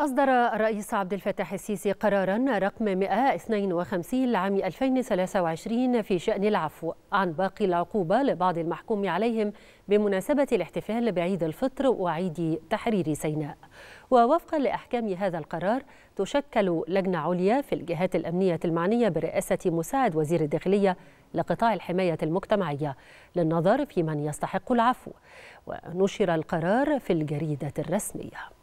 أصدر الرئيس عبد الفتاح السيسي قرارا رقم 152 لعام 2023 في شأن العفو عن باقي العقوبة لبعض المحكوم عليهم بمناسبة الاحتفال بعيد الفطر وعيد تحرير سيناء ووفقا لأحكام هذا القرار تشكل لجنة عليا في الجهات الأمنية المعنية برئاسة مساعد وزير الداخلية لقطاع الحماية المجتمعية للنظر في من يستحق العفو ونشر القرار في الجريدة الرسمية